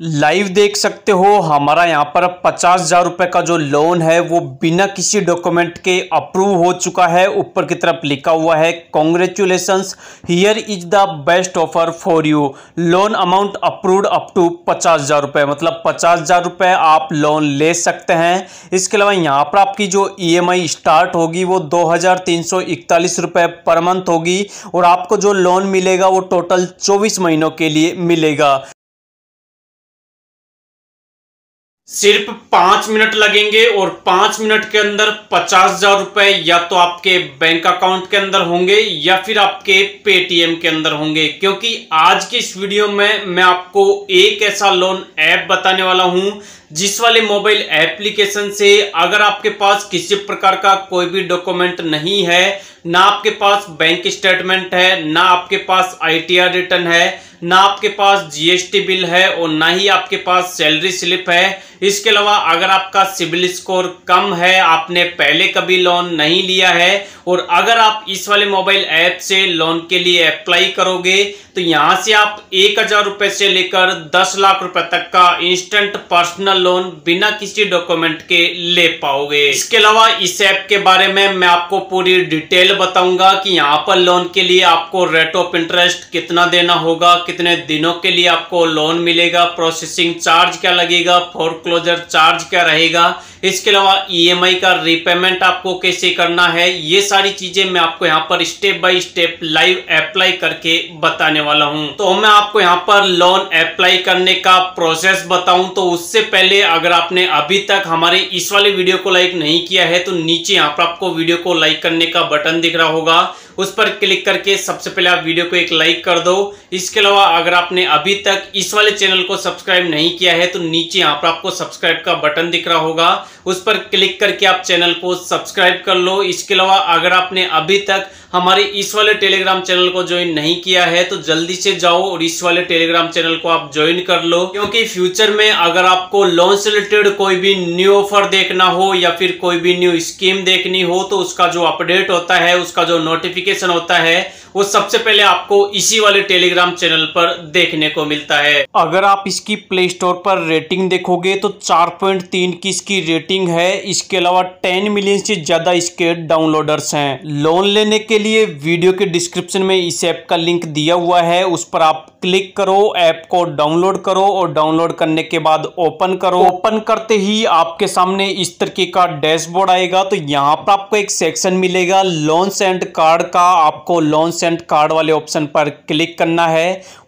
live देख सकते हो हमारा यहाँ पर पचास हजार रुपये का जो लोन है वो बिना किसी डॉक्यूमेंट के अप्रूव हो चुका है ऊपर की तरफ लिखा हुआ है congratulation here is the best offer for you loan amount approved up to पचास हजार रुपए मतलब पचास हजार रुपए आप लोन ले सकते हैं इसके अलावा यहाँ पर आपकी जो ई e स्टार्ट होगी वो दो हजार तीन सौ इकतालीस पर मंथ होगी और आपको जो लोन मिलेगा वो टोटल चौबीस महीनों के लिए मिलेगा सिर्फ पांच मिनट लगेंगे और पांच मिनट के अंदर पचास हजार रुपए या तो आपके बैंक अकाउंट के अंदर होंगे या फिर आपके पेटीएम के अंदर होंगे क्योंकि आज की इस वीडियो में मैं आपको एक ऐसा लोन ऐप बताने वाला हूं जिस वाले मोबाइल एप्लीकेशन से अगर आपके पास किसी प्रकार का कोई भी डॉक्यूमेंट नहीं है ना आपके पास बैंक स्टेटमेंट है ना आपके पास आईटीआर रिटर्न है ना आपके पास जीएसटी बिल है और ना ही आपके पास सैलरी स्लिप है इसके अलावा अगर आपका सिविल स्कोर कम है आपने पहले कभी लोन नहीं लिया है और अगर आप इस वाले मोबाइल ऐप से लोन के लिए अप्लाई करोगे तो यहां से आप एक हजार रुपए से लेकर दस लाख रुपए तक का इंस्टेंट पर्सनल लोन बिना किसी डॉक्यूमेंट के ले पाओगे इसके अलावा इस ऐप के बारे में मैं आपको पूरी डिटेल बताऊंगा कि यहाँ पर लोन के लिए आपको रेट ऑफ इंटरेस्ट कितना देना होगा कितने दिनों के लिए आपको लोन मिलेगा प्रोसेसिंग चार्ज क्या लगेगा फोर क्लोजर चार्ज क्या रहेगा इसके अलावा ई e का रिपेमेंट आपको कैसे करना है ये सारी चीजें मैं आपको यहाँ पर step by step live apply करके बताने वाला हूँ तो मैं आपको यहाँ पर लोन अप्लाई करने का प्रोसेस बताऊं तो उससे पहले पहले अगर आपने अभी तक हमारे इस वाले वीडियो को लाइक नहीं किया है तो नीचे यहाँ पर आपको वीडियो को लाइक करने का बटन दिख रहा होगा उस पर क्लिक करके सबसे पहले आप वीडियो को एक लाइक कर दो इसके अलावा अगर आपने अभी तक इस वाले चैनल को सब्सक्राइब नहीं किया है तो नीचे यहाँ पर आपको सब्सक्राइब का बटन दिख रहा होगा उस पर क्लिक करके आप चैनल को सब्सक्राइब कर लो इसके अलावा अगर आपने अभी तक हमारे इस वाले टेलीग्राम चैनल को ज्वाइन नहीं किया है तो जल्दी से जाओ और इस वाले टेलीग्राम चैनल को आप ज्वाइन कर लो क्योंकि फ्यूचर में अगर आपको लोन से रिलेटेड कोई भी न्यू ऑफर देखना हो या फिर कोई भी न्यू स्कीम देखनी हो तो उसका जो अपडेट होता है उसका जो नोटिफिकेशन नोटिफिकेशन होता है वो सबसे पहले आपको इसी वाले टेलीग्राम चैनल पर देखने को मिलता है अगर आप इसकी प्ले स्टोर पर रेटिंग देखोगे तो 4.3 की इसकी रेटिंग है इसके अलावा 10 मिलियन से ज्यादा इसके डाउनलोडर्स हैं लोन लेने के लिए वीडियो के डिस्क्रिप्शन में इस ऐप का लिंक दिया हुआ है उस पर आप क्लिक करो ऐप को डाउनलोड करो और डाउनलोड करने के बाद ओपन करो ओपन करते ही आपके सामने इस तरीके का डैशबोर्ड आएगा तो यहाँ पर आपको एक सेक्शन मिलेगा लोन एंड कार्ड का आपको लोन एंड कार्ड वाले ऑप्शन पर क्लिक करना है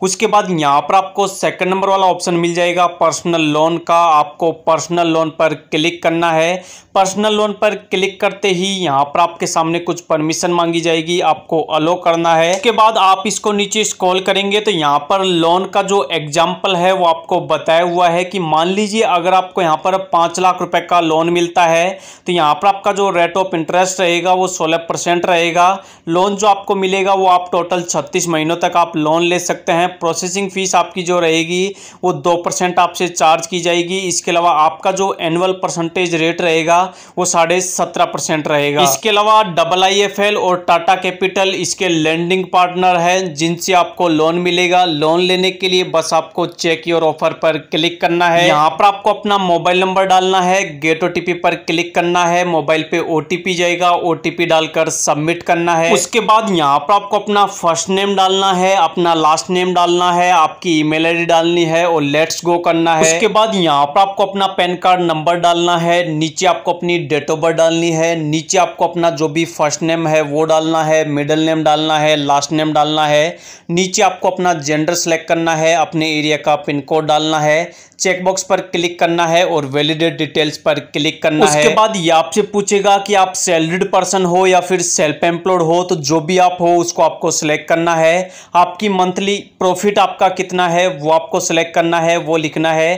उसके बाद यहाँ पर आपको सेकंड नंबर वाला ऑप्शन मिल जाएगा पर्सनल लोन का आपको पर्सनल लोन पर क्लिक करना है पर्सनल लोन पर क्लिक करते ही यहाँ पर आपके सामने कुछ परमिशन मांगी जाएगी आपको अलो करना है उसके बाद आप इसको नीचे स्क्रॉल करेंगे तो यहाँ पर लोन का जो एग्जाम्पल है वो आपको बताया हुआ है कि मान लीजिए अगर आपको यहाँ पर पाँच लाख रुपए का लोन मिलता है तो यहाँ पर आपका जो रेट ऑफ इंटरेस्ट रहेगा वो सोलह परसेंट रहेगा लोन जो आपको मिलेगा वो आप टोटल छत्तीस महीनों तक आप लोन ले सकते हैं प्रोसेसिंग फ़ीस आपकी जो रहेगी वो दो परसेंट आपसे चार्ज की जाएगी इसके अलावा आपका जो एनुअल परसेंटेज रेट रहेगा वो साढ़े सत्रह परसेंट रहेगा इसके अलावा डबल आई एफ एल और टाटा कैपिटल इसके लैंडिंग पार्टनर है जिनसे आपको लोन मिलेगा लोन लेने के लिए बस आपको चेक योर ऑफर पर क्लिक करना है यहाँ पर आपको अपना मोबाइल नंबर डालना है गेट ओटीपी पर क्लिक करना है मोबाइल पे ओटीपी जाएगा ओटीपी डालकर सबमिट करना है उसके बाद यहाँ पर आपको अपना फर्स्ट नेम डालना है अपना लास्ट नेम डालना है आपकी ईमेल आईडी डालनी है और लेट्स गो करना है उसके बाद यहाँ पर आपको अपना पैन कार्ड नंबर डालना है नीचे आपको अपनी डेट ऑफ बर्थ डालनी है नीचे आपको अपना जो भी फर्स्ट नेम है वो डालना है मिडल नेम डालना है लास्ट नेम डालना है नीचे आपको अपना जेंडर जेंडर सेलेक्ट करना है अपने एरिया का पिन कोड डालना है चेकबॉक्स पर क्लिक करना है और वैलिडेट डिटेल्स पर क्लिक करना उसके है उसके बाद ये आपसे पूछेगा कि आप सैलरीड पर्सन हो या फिर सेल्फ एम्प्लॉयड हो तो जो भी आप हो उसको आपको सेलेक्ट करना है आपकी मंथली प्रॉफिट आपका कितना है वो आपको सेलेक्ट करना है वो लिखना है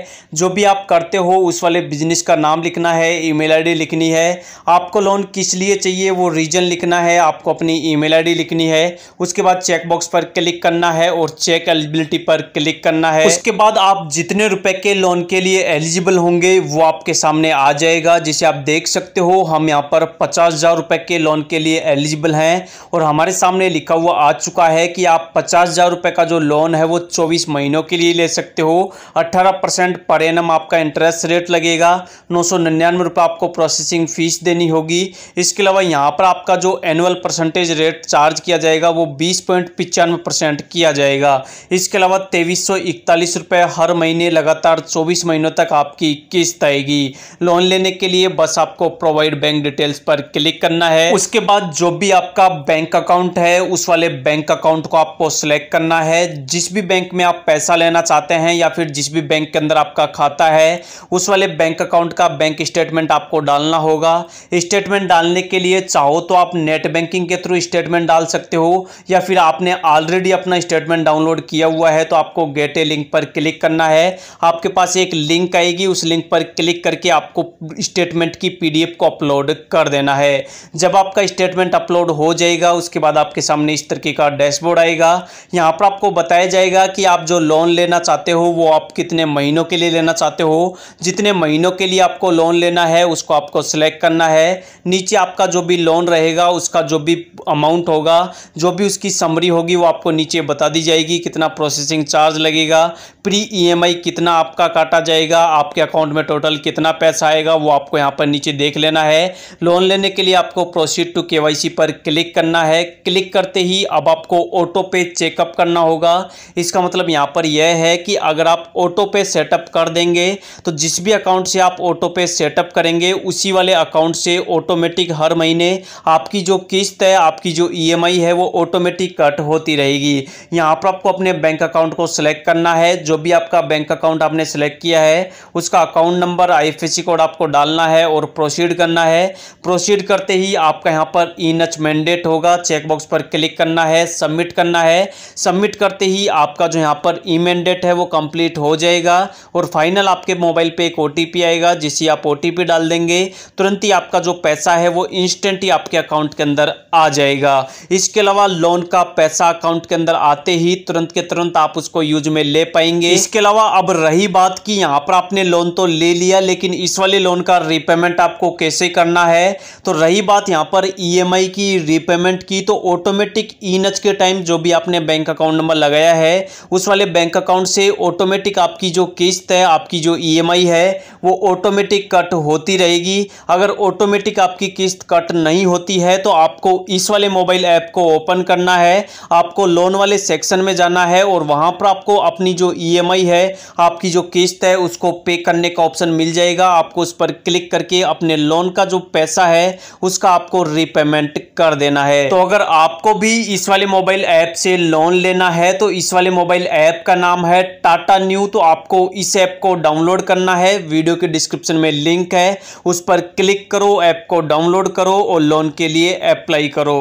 जो भी आप करते हो उस वाले बिजनेस का नाम लिखना है ई मेल लिखनी है आपको लोन किस लिए चाहिए वो रीजन लिखना है आपको अपनी ई मेल लिखनी है उसके बाद चेकबॉक्स पर क्लिक करना है और चेक एलिजिबिलिटी पर क्लिक करना है उसके बाद आप जितने रुपए के लोन के लिए एलिजिबल होंगे वो आपके सामने आ जाएगा जिसे आप देख सकते हो हम यहाँ पर पचास हज़ार रुपए के लोन के लिए एलिजिबल हैं और हमारे सामने लिखा हुआ आ चुका है कि आप पचास हज़ार रुपए का जो लोन है वो चौबीस महीनों के लिए ले सकते हो अट्ठारह परसेंट पर एम आपका इंटरेस्ट रेट लगेगा नौ सौ निन्यानवे रुपए आपको प्रोसेसिंग फ़ीस देनी होगी इसके अलावा यहाँ पर आपका जो एनुअल परसेंटेज रेट चार्ज किया जाएगा वो बीस पॉइंट किया जाएगा इसके अलावा तेईस सौ इकतालीस हर महीने लगातार चौबीस महीनों तक आपकी किस्त आएगी लोन लेने के लिए बस आपको प्रोवाइड बैंक डिटेल्स पर क्लिक करना है उसके बाद जो भी आपका बैंक अकाउंट है उस वाले बैंक अकाउंट को आपको सिलेक्ट करना है जिस भी बैंक में आप पैसा लेना चाहते हैं या फिर जिस भी बैंक के अंदर आपका खाता है उस वाले बैंक अकाउंट का बैंक स्टेटमेंट आपको डालना होगा स्टेटमेंट डालने के लिए चाहो तो आप नेट बैंकिंग के थ्रू स्टेटमेंट डाल सकते हो या फिर आपने ऑलरेडी अपना स्टेटमेंट डाउनलोड किया हुआ है तो आपको गेट ए लिंक पर क्लिक करना है आपके पास एक लिंक आएगी उस लिंक पर क्लिक करके आपको स्टेटमेंट की पीडीएफ को अपलोड कर देना है जब आपका स्टेटमेंट अपलोड हो जाएगा उसके बाद आपके सामने इस तरीके का डैशबोर्ड आएगा यहाँ पर आपको बताया जाएगा कि आप जो लोन लेना चाहते हो वो आप कितने महीनों के लिए लेना चाहते हो जितने महीनों के लिए आपको लोन लेना है उसको आपको सिलेक्ट करना है नीचे आपका जो भी लोन रहेगा उसका जो भी अमाउंट होगा जो भी उसकी समरी होगी वो आपको नीचे बता दी जाएगी कितना कितना प्रोसेसिंग चार्ज लगेगा प्री ईएमआई e कितना आपका काटा जाएगा आपके अकाउंट में टोटल कितना पैसा आएगा वो आपको यहाँ पर नीचे देख लेना है लोन लेने के लिए आपको प्रोसीड टू के पर क्लिक करना है क्लिक करते ही अब आपको ऑटो पे चेकअप करना होगा इसका मतलब यहाँ पर यह है कि अगर आप ऑटो पे सेटअप कर देंगे तो जिस भी अकाउंट से आप ऑटो पे सेटअप करेंगे उसी वाले अकाउंट से ऑटोमेटिक हर महीने आपकी जो किस्त है आपकी जो ईएमआई e है वो ऑटोमेटिक कट होती रहेगी यहाँ पर आपको अपने अपने बैंक अकाउंट को सिलेक्ट करना है जो भी आपका बैंक अकाउंट आपने सेलेक्ट किया है उसका अकाउंट नंबर आईएफएससी कोड आपको डालना है और प्रोसीड करना है प्रोसीड करते ही आपका यहाँ पर ई नच मैंडेट होगा चेकबॉक्स पर क्लिक करना है सबमिट करना है सबमिट करते ही आपका जो यहाँ पर ई मैंडेट है वो कम्प्लीट हो जाएगा और फाइनल आपके मोबाइल पर एक ओ आएगा जिसे आप ओ डाल देंगे तुरंत ही आपका जो पैसा है वो इंस्टेंट ही आपके अकाउंट के अंदर आ जाएगा इसके अलावा लोन का पैसा अकाउंट के अंदर आते ही तुरंत के तुरंत आप उसको यूज में ले पाएंगे इसके अलावा अब रही बात की यहाँ पर आपने लोन तो ले लिया लेकिन इस वाले लोन का रिपेमेंट आपको कैसे करना है तो रही बात यहाँ पर ई e की रिपेमेंट की तो ऑटोमेटिक ई e के टाइम जो भी आपने बैंक अकाउंट नंबर लगाया है उस वाले बैंक अकाउंट से ऑटोमेटिक आपकी जो किस्त है आपकी जो ई e है वो ऑटोमेटिक कट होती रहेगी अगर ऑटोमेटिक आपकी किस्त कट नहीं होती है तो आपको इस वाले मोबाइल ऐप को ओपन करना है आपको लोन वाले सेक्शन में जाना करना है और वहां पर आपको अपनी जो ईएमआई e है आपकी जो किस्त है उसको पे करने का ऑप्शन मिल जाएगा आपको उस पर क्लिक करके अपने लोन का जो पैसा है उसका आपको रिपेमेंट कर देना है तो अगर आपको भी इस वाले मोबाइल ऐप से लोन लेना है तो इस वाले मोबाइल ऐप का नाम है टाटा न्यू तो आपको इस ऐप को डाउनलोड करना है वीडियो के डिस्क्रिप्शन में लिंक है उस पर क्लिक करो ऐप को डाउनलोड करो और लोन के लिए अप्लाई करो